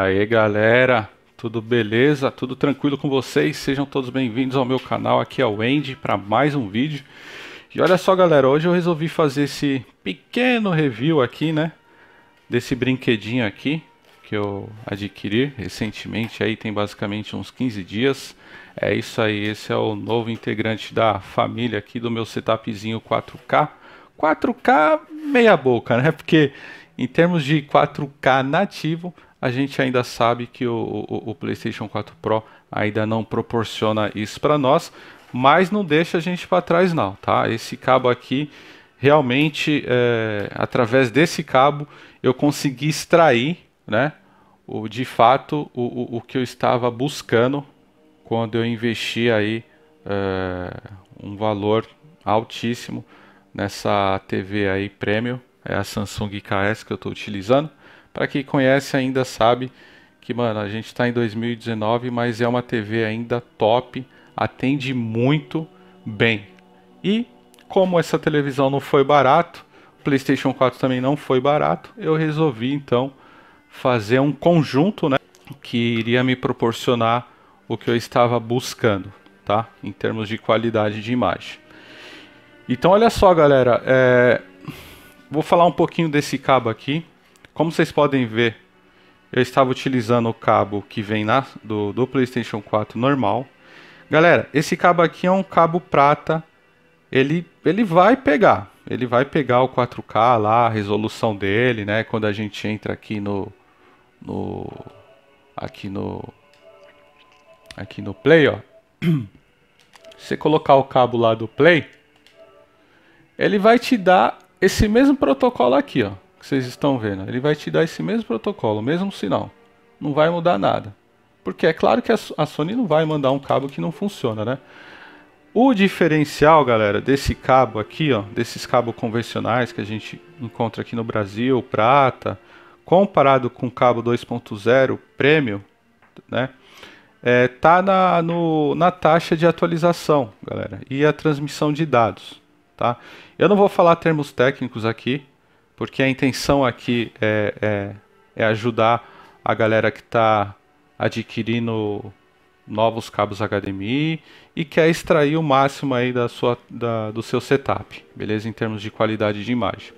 Aí galera, tudo beleza? Tudo tranquilo com vocês? Sejam todos bem-vindos ao meu canal, aqui é o Andy para mais um vídeo. E olha só galera, hoje eu resolvi fazer esse pequeno review aqui, né? Desse brinquedinho aqui que eu adquiri recentemente, aí tem basicamente uns 15 dias. É isso aí, esse é o novo integrante da família aqui do meu setupzinho 4K. 4K meia boca, né? Porque em termos de 4K nativo, a gente ainda sabe que o, o, o PlayStation 4 Pro ainda não proporciona isso para nós, mas não deixa a gente para trás não, tá? Esse cabo aqui, realmente, é, através desse cabo, eu consegui extrair, né? O, de fato, o, o, que eu estava buscando quando eu investi aí é, um valor altíssimo nessa TV aí premium, é a Samsung KS que eu estou utilizando. Para quem conhece ainda sabe que, mano, a gente está em 2019, mas é uma TV ainda top, atende muito bem. E como essa televisão não foi barato, o PlayStation 4 também não foi barato, eu resolvi então fazer um conjunto, né, que iria me proporcionar o que eu estava buscando, tá? Em termos de qualidade de imagem. Então olha só, galera, é... vou falar um pouquinho desse cabo aqui. Como vocês podem ver, eu estava utilizando o cabo que vem na, do, do PlayStation 4 normal. Galera, esse cabo aqui é um cabo prata. Ele, ele vai pegar. Ele vai pegar o 4K lá, a resolução dele, né? Quando a gente entra aqui no... no aqui no... Aqui no Play, ó. Se você colocar o cabo lá do Play, ele vai te dar esse mesmo protocolo aqui, ó que vocês estão vendo, ele vai te dar esse mesmo protocolo, o mesmo sinal. Não vai mudar nada. Porque é claro que a Sony não vai mandar um cabo que não funciona, né? O diferencial, galera, desse cabo aqui, ó, desses cabos convencionais que a gente encontra aqui no Brasil, prata, comparado com o cabo 2.0 premium, né? É, tá na, no, na taxa de atualização, galera, e a transmissão de dados, tá? Eu não vou falar termos técnicos aqui, porque a intenção aqui é, é, é ajudar a galera que está adquirindo novos cabos HDMI e quer extrair o máximo aí da sua, da, do seu setup, beleza? Em termos de qualidade de imagem.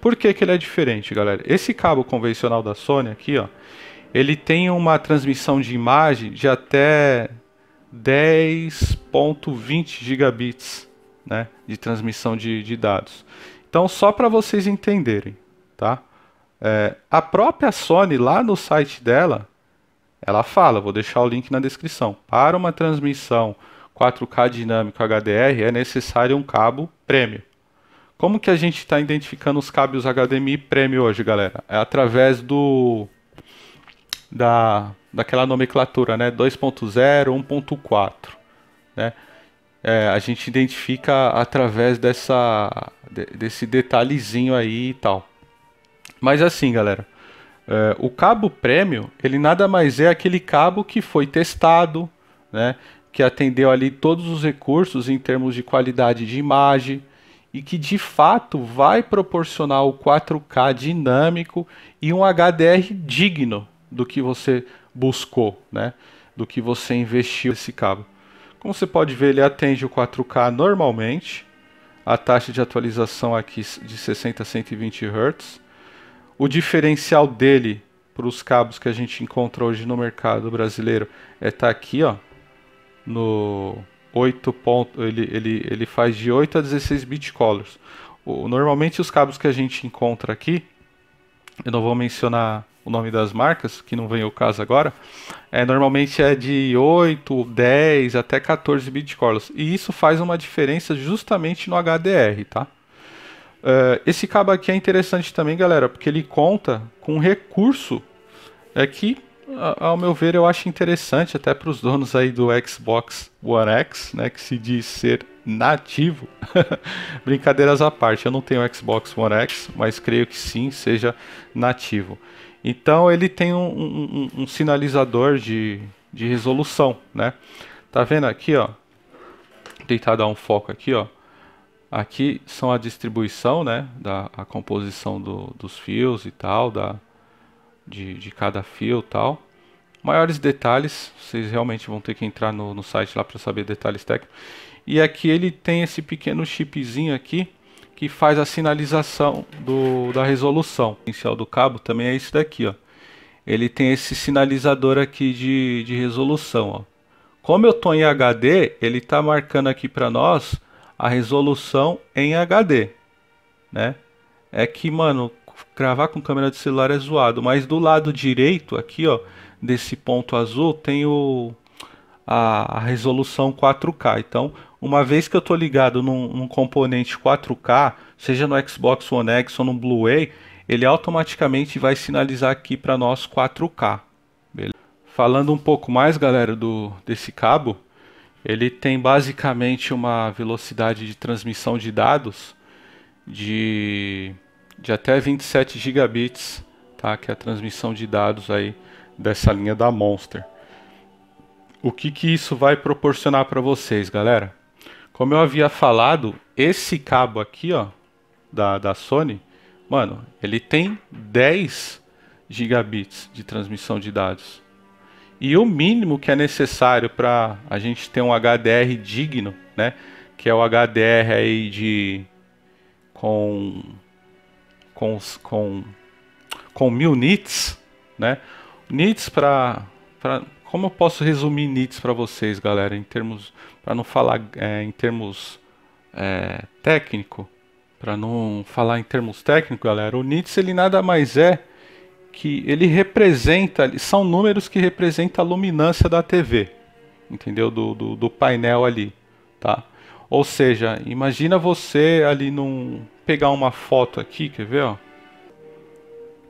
Por que, que ele é diferente, galera? Esse cabo convencional da Sony aqui, ó, ele tem uma transmissão de imagem de até 10.20 gigabits né, de transmissão de, de dados. Então, só para vocês entenderem, tá? É, a própria Sony, lá no site dela, ela fala, vou deixar o link na descrição. Para uma transmissão 4K dinâmico HDR é necessário um cabo prêmio. Como que a gente está identificando os cabos HDMI prêmio hoje, galera? É através do da daquela nomenclatura, né? 2.0, 1.4, né? É, a gente identifica através dessa, desse detalhezinho aí e tal. Mas assim, galera, é, o cabo prêmio, ele nada mais é aquele cabo que foi testado, né, que atendeu ali todos os recursos em termos de qualidade de imagem e que de fato vai proporcionar o 4K dinâmico e um HDR digno do que você buscou, né, do que você investiu nesse cabo. Como você pode ver, ele atende o 4K normalmente. A taxa de atualização aqui de 60 a 120 Hz. O diferencial dele para os cabos que a gente encontra hoje no mercado brasileiro é tá aqui, ó, no 8 ponto, ele, ele, ele faz de 8 a 16 bit colors. O, normalmente os cabos que a gente encontra aqui, eu não vou mencionar o nome das marcas, que não vem ao caso agora, é, normalmente é de 8, 10 até 14 bitcolas. E isso faz uma diferença justamente no HDR, tá? Uh, esse cabo aqui é interessante também, galera, porque ele conta com um recurso é, que, ao meu ver, eu acho interessante até para os donos aí do Xbox One X, né, que se diz ser nativo. Brincadeiras à parte, eu não tenho Xbox One X, mas creio que sim, seja nativo. Então ele tem um, um, um sinalizador de, de resolução, né? Tá vendo aqui, ó? tentar dar um foco aqui, ó. Aqui são a distribuição, né? Da a composição do, dos fios e tal, da, de, de cada fio e tal. Maiores detalhes, vocês realmente vão ter que entrar no, no site lá para saber detalhes técnicos. E aqui ele tem esse pequeno chipzinho aqui, que faz a sinalização do, da resolução. O inicial do cabo também é esse daqui, ó. Ele tem esse sinalizador aqui de, de resolução, ó. Como eu estou em HD, ele está marcando aqui para nós a resolução em HD, né? É que, mano, gravar com câmera de celular é zoado, mas do lado direito aqui, ó, desse ponto azul tem o a, a resolução 4K. Então, uma vez que eu tô ligado num, num componente 4K, seja no Xbox One X ou no Blu-ray, ele automaticamente vai sinalizar aqui para nós 4K. Beleza? Falando um pouco mais, galera, do desse cabo, ele tem basicamente uma velocidade de transmissão de dados de, de até 27 gigabits, tá? que é a transmissão de dados aí dessa linha da Monster. O que, que isso vai proporcionar para vocês, galera? Como eu havia falado, esse cabo aqui, ó, da, da Sony, mano, ele tem 10 gigabits de transmissão de dados. E o mínimo que é necessário para a gente ter um HDR digno, né? Que é o HDR aí de com com com com mil nits, né? Nits para como eu posso resumir nits para vocês, galera, em termos para não falar é, em termos é, técnico, para não falar em termos técnicos, galera, o Nietzsche ele nada mais é que ele representa, são números que representam a luminância da TV, entendeu? Do, do, do painel ali, tá? Ou seja, imagina você ali num pegar uma foto aqui, quer ver? Ó,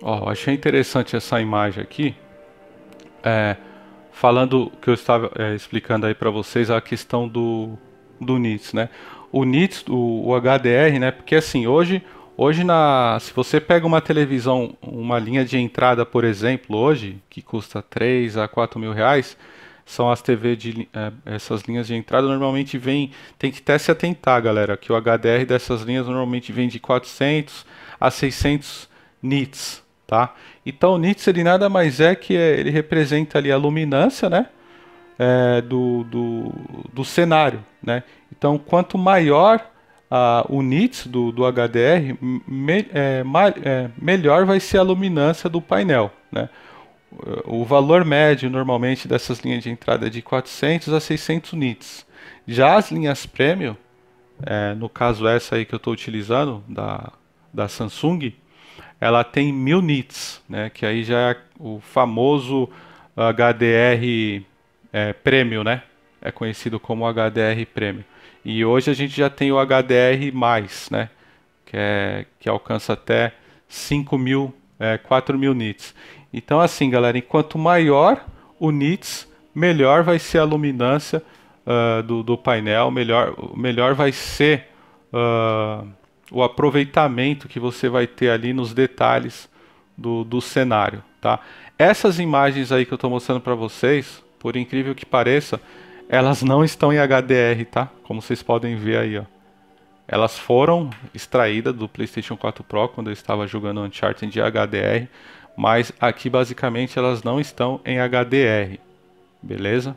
ó achei interessante essa imagem aqui. É, falando que eu estava é, explicando aí para vocês a questão do, do NITS, né? O NITS, o, o, HDR, né? Porque assim, hoje, hoje na, se você pega uma televisão, uma linha de entrada, por exemplo, hoje, que custa 3 a 4 mil reais, são as TV de é, essas linhas de entrada normalmente vem tem que até se atentar galera que o HDR dessas linhas normalmente vem de 400 a 600 nits Tá? Então Nietzsche ele nada mais é que é, ele representa ali a luminância né? É, do, do, do, cenário. Né? Então quanto maior a, o nits do, do HDR, me, é, ma, é, melhor vai ser a luminância do painel. Né? O valor médio normalmente dessas linhas de entrada é de 400 a 600 nits. Já as linhas premium, é, no caso essa aí que eu estou utilizando, da, da Samsung, ela tem mil nits, né, que aí já é o famoso HDR é, Premium, né? É conhecido como HDR Premium. E hoje a gente já tem o HDR+, né? Que, é, que alcança até 5 mil, é, 4 mil nits. Então assim, galera, enquanto maior o nits, melhor vai ser a luminância uh, do, do, painel, melhor, melhor vai ser... Ah, o aproveitamento que você vai ter ali nos detalhes do, do cenário. Tá? Essas imagens aí que eu estou mostrando para vocês, por incrível que pareça, elas não estão em HDR, tá? Como vocês podem ver aí, ó. Elas foram extraídas do PlayStation 4 Pro quando eu estava jogando Uncharted de HDR, mas aqui basicamente elas não estão em HDR, beleza?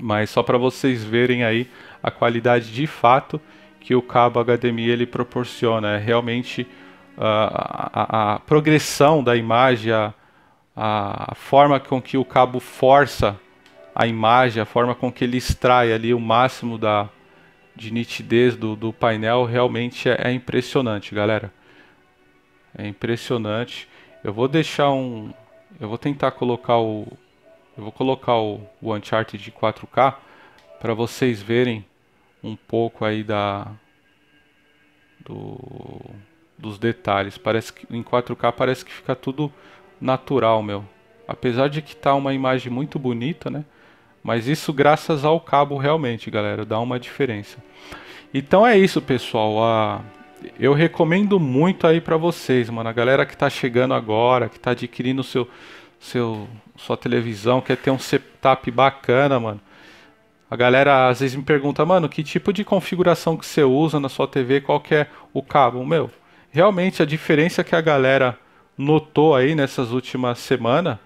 Mas só para vocês verem aí a qualidade de fato que o cabo HDMI ele proporciona. É realmente uh, a, a, progressão da imagem, a, a forma com que o cabo força a imagem, a forma com que ele extrai ali o máximo da, de nitidez do, do painel, realmente é, é impressionante, galera. É impressionante. Eu vou deixar um. Eu vou tentar colocar o. Eu vou colocar o, o Uncharted de 4K para vocês verem um pouco aí da do, dos detalhes. Parece que em 4K parece que fica tudo natural, meu. Apesar de que tá uma imagem muito bonita, né? Mas isso graças ao cabo realmente, galera, dá uma diferença. Então é isso, pessoal. A... Eu recomendo muito aí para vocês, mano. A galera que tá chegando agora, que tá adquirindo seu, seu, sua televisão, quer ter um setup bacana, mano. A galera às vezes me pergunta, mano, que tipo de configuração que você usa na sua TV, qual que é o cabo? Meu, realmente a diferença que a galera notou aí nessas últimas semanas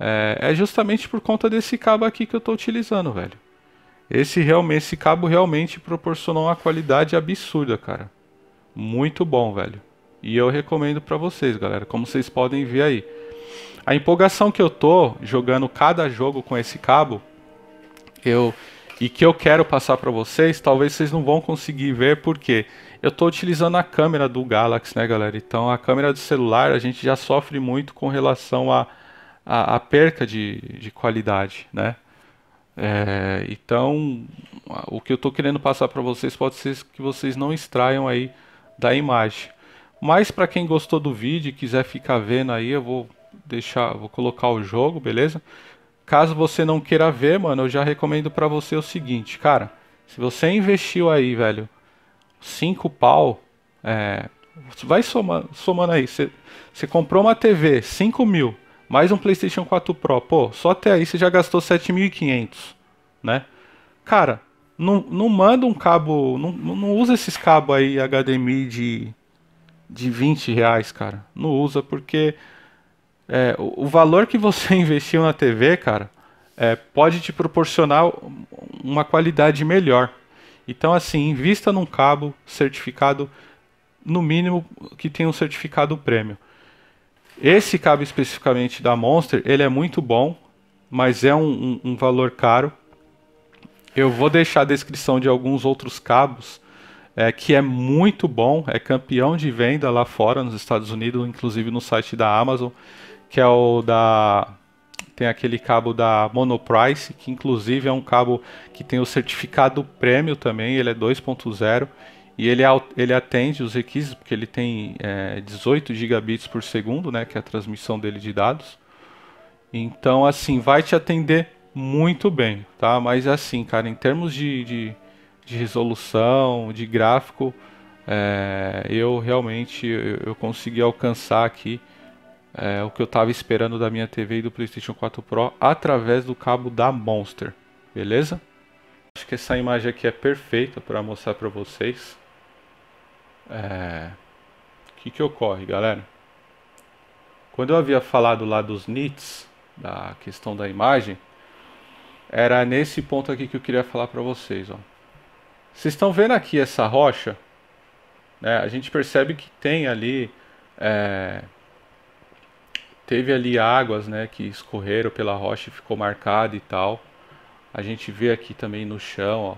é, eh, é justamente por conta desse cabo aqui que eu tô utilizando, velho. Esse, realmente, esse cabo realmente proporcionou uma qualidade absurda, cara. Muito bom, velho. E eu recomendo para vocês, galera, como vocês podem ver aí. A empolgação que eu tô jogando cada jogo com esse cabo, eu e que eu quero passar para vocês, talvez vocês não vão conseguir ver porque eu estou utilizando a câmera do Galaxy, né, galera? Então a câmera do celular a gente já sofre muito com relação à a, a, a, perca de, de qualidade, né? É, então o que eu estou querendo passar para vocês pode ser que vocês não extraiam aí da imagem. Mas para quem gostou do vídeo e quiser ficar vendo aí, eu vou deixar, vou colocar o jogo, beleza? Caso você não queira ver, mano, eu já recomendo para você o seguinte, cara. Se você investiu aí, velho, cinco pau, é, vai somando, somando aí. Você comprou uma TV, 5 mil, mais um PlayStation 4 Pro. Pô, só até aí você já gastou 7.500, né? Cara, não, não manda um cabo, não, não usa esses cabos aí HDMI de, de 20 reais, cara. Não usa porque é, o, valor que você investiu na TV, cara, é, pode te proporcionar uma qualidade melhor. Então, assim, invista num cabo certificado, no mínimo, que tenha um certificado prêmio. Esse cabo especificamente da Monster, ele é muito bom, mas é um, um, um valor caro. Eu vou deixar a descrição de alguns outros cabos, é, que é muito bom, é campeão de venda lá fora, nos Estados Unidos, inclusive no site da Amazon que é o da tem aquele cabo da Monoprice, que inclusive é um cabo que tem o certificado prêmio também, ele é 2.0 e ele, ele atende os requisitos, porque ele tem é, 18 gigabits por segundo, né, que é a transmissão dele de dados. Então, assim, vai te atender muito bem, tá? Mas assim, cara, em termos de, de, de resolução, de gráfico, é, eu realmente eu, eu consegui alcançar aqui é, o que eu estava esperando da minha TV e do PlayStation 4 Pro através do cabo da Monster, beleza? Acho que essa imagem aqui é perfeita para mostrar para vocês é... o que, que ocorre, galera. Quando eu havia falado lá dos nits, da questão da imagem, era nesse ponto aqui que eu queria falar para vocês. Vocês estão vendo aqui essa rocha? Né? A gente percebe que tem ali é, teve ali águas, né, que escorreram pela rocha e ficou marcada e tal. A gente vê aqui também no chão, ó.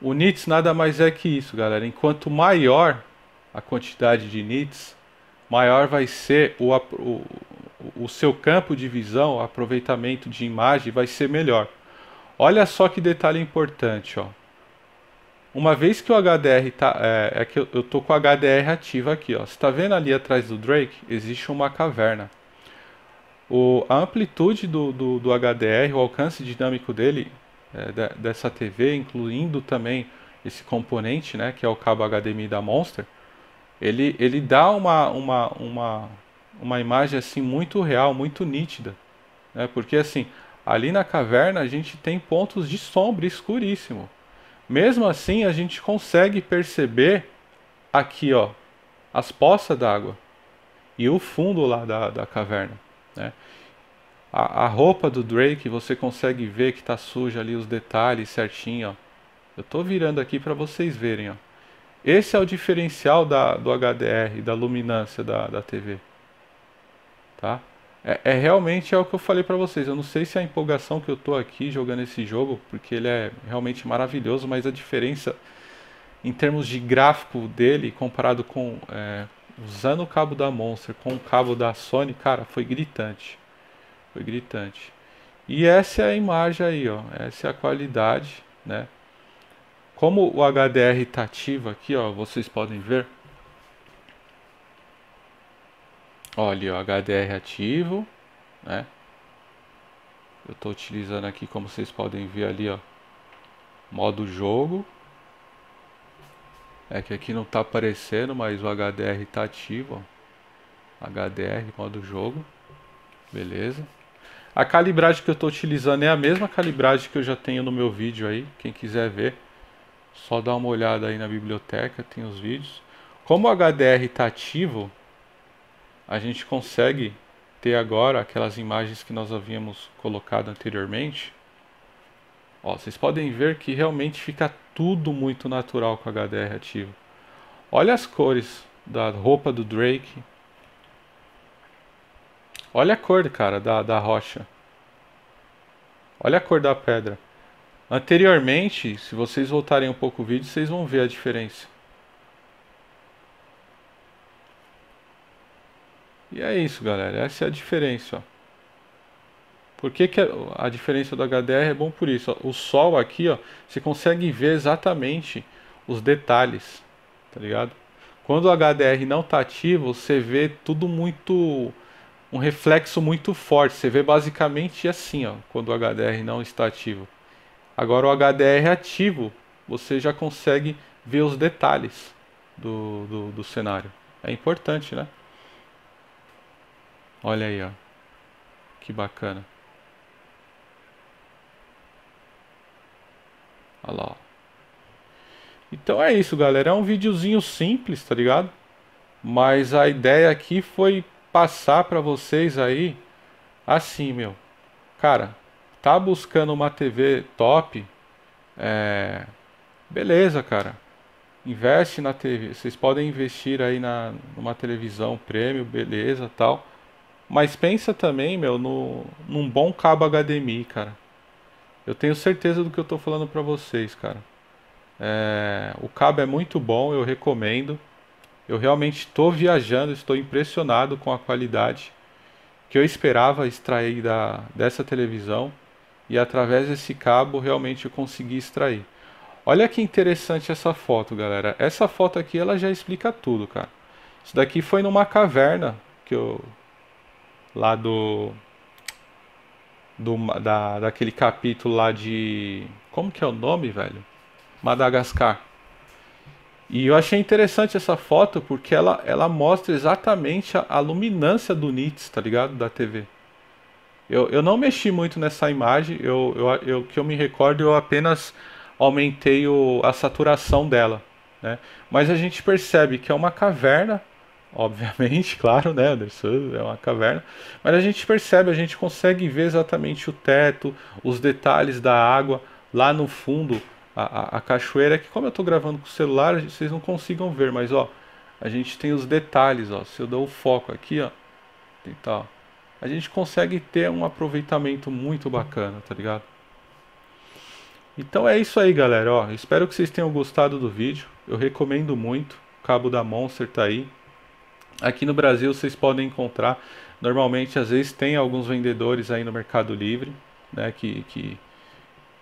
O nits nada mais é que isso, galera. Enquanto maior a quantidade de nits, maior vai ser o, o, o seu campo de visão, o aproveitamento de imagem vai ser melhor. Olha só que detalhe importante, ó. Uma vez que o HDR tá, é, é que eu, eu tô com o HDR ativo aqui, ó. Você está vendo ali atrás do Drake? Existe uma caverna. O, a amplitude do, do, do HDR, o alcance dinâmico dele, é, dessa TV, incluindo também esse componente, né, que é o cabo HDMI da Monster, ele, ele dá uma, uma, uma, uma imagem assim muito real, muito nítida. Né? Porque assim, ali na caverna a gente tem pontos de sombra escuríssimo. Mesmo assim, a gente consegue perceber aqui, ó, as poças d'água e o fundo lá da, da caverna, né? A, a roupa do Drake, você consegue ver que tá suja ali os detalhes certinho, ó. Eu tô virando aqui para vocês verem, ó. Esse é o diferencial da, do HDR, da luminância da, da TV, tá? É, é, realmente é o que eu falei para vocês. Eu não sei se é a empolgação que eu tô aqui jogando esse jogo, porque ele é realmente maravilhoso, mas a diferença em termos de gráfico dele comparado com é, usando o cabo da Monster com o cabo da Sony, cara, foi gritante. Foi gritante. E essa é a imagem aí, ó. Essa é a qualidade, né? Como o HDR está ativo aqui, ó, vocês podem ver, Olha, o HDR ativo, né? Eu estou utilizando aqui, como vocês podem ver ali, ó, modo jogo. É que aqui não está aparecendo, mas o HDR está ativo, ó. HDR, modo jogo. Beleza. A calibragem que eu estou utilizando é a mesma calibragem que eu já tenho no meu vídeo aí. Quem quiser ver, só dá uma olhada aí na biblioteca, tem os vídeos. Como o HDR está ativo, a gente consegue ter agora aquelas imagens que nós havíamos colocado anteriormente. Ó, vocês podem ver que realmente fica tudo muito natural com HDR ativo. Olha as cores da roupa do Drake. Olha a cor, cara, da, da rocha. Olha a cor da pedra. Anteriormente, se vocês voltarem um pouco o vídeo, vocês vão ver a diferença. E é isso, galera. Essa é a diferença. Por que, que é a diferença do HDR é bom por isso? O sol aqui, ó, você consegue ver exatamente os detalhes, tá ligado? Quando o HDR não está ativo, você vê tudo muito um reflexo muito forte. Você vê basicamente assim, ó, quando o HDR não está ativo. Agora o HDR ativo, você já consegue ver os detalhes do, do, do cenário. É importante, né? Olha aí, ó. Que bacana. Olha lá, ó. Então é isso, galera. É um videozinho simples, tá ligado? Mas a ideia aqui foi passar para vocês aí assim, meu. Cara, tá buscando uma TV top? É... Beleza, cara. Investe na TV. Vocês podem investir aí na, numa televisão prêmio, beleza, tal. Mas pensa também, meu, no, num bom cabo HDMI, cara. Eu tenho certeza do que eu tô falando pra vocês, cara. É, o cabo é muito bom, eu recomendo. Eu realmente estou viajando, estou impressionado com a qualidade que eu esperava extrair da, dessa televisão e através desse cabo realmente eu consegui extrair. Olha que interessante essa foto, galera. Essa foto aqui ela já explica tudo, cara. Isso daqui foi numa caverna que eu lá do, do da, daquele capítulo lá de como que é o nome, velho? Madagascar. E eu achei interessante essa foto porque ela, ela mostra exatamente a, a luminância do nits tá ligado? Da TV. Eu, eu não mexi muito nessa imagem, eu, eu, eu que eu me recordo, eu apenas aumentei o, a saturação dela. Né? Mas a gente percebe que é uma caverna obviamente, claro, né, Anderson? É uma caverna. Mas a gente percebe, a gente consegue ver exatamente o teto, os detalhes da água lá no fundo, a, a, a cachoeira. Que como eu estou gravando com o celular, vocês não consigam ver, mas ó, a gente tem os detalhes, ó. Se eu dou o foco aqui, ó, tentar, tá, ó, a gente consegue ter um aproveitamento muito bacana, tá ligado? Então é isso aí, galera. Ó, espero que vocês tenham gostado do vídeo. Eu recomendo muito. O cabo da Monster tá aí. Aqui no Brasil vocês podem encontrar, normalmente às vezes tem alguns vendedores aí no Mercado Livre, né, que, que,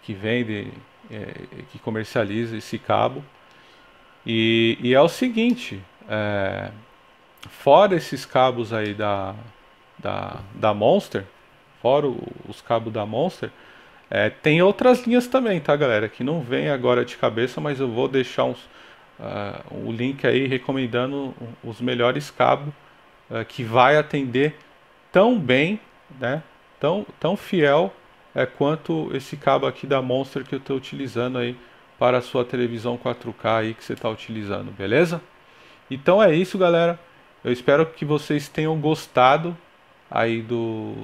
que vende, é, que comercializa esse cabo. E, e é o seguinte, é, fora esses cabos aí da, da, da Monster, fora o, os cabos da Monster, é, tem outras linhas também, tá galera? Que não vem agora de cabeça, mas eu vou deixar uns, uh, o link aí recomendando os melhores cabos uh, que vai atender tão bem, né? Tão, tão fiel é quanto esse cabo aqui da Monster que eu estou utilizando aí para a sua televisão 4K aí que você está utilizando, beleza? Então é isso, galera. Eu espero que vocês tenham gostado aí do,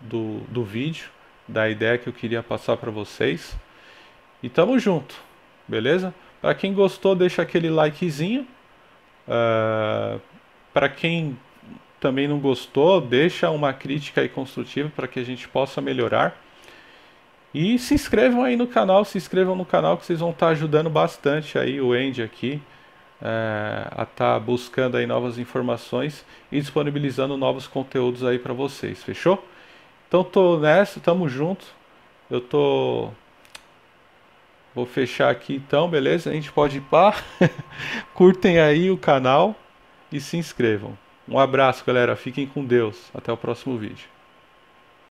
do, do vídeo, da ideia que eu queria passar para vocês. E tamo junto, beleza? Para quem gostou, deixa aquele likezinho. Uh, é, para quem também não gostou, deixa uma crítica aí construtiva para que a gente possa melhorar. E se inscrevam aí no canal, se inscrevam no canal que vocês vão estar tá ajudando bastante aí o Andy aqui é, a estar tá buscando aí novas informações e disponibilizando novos conteúdos aí para vocês, fechou? Então tô nessa, tamo junto. Eu tô Vou fechar aqui então, beleza? A gente pode ir pá. Curtem aí o canal e se inscrevam. Um abraço, galera. Fiquem com Deus. Até o próximo vídeo.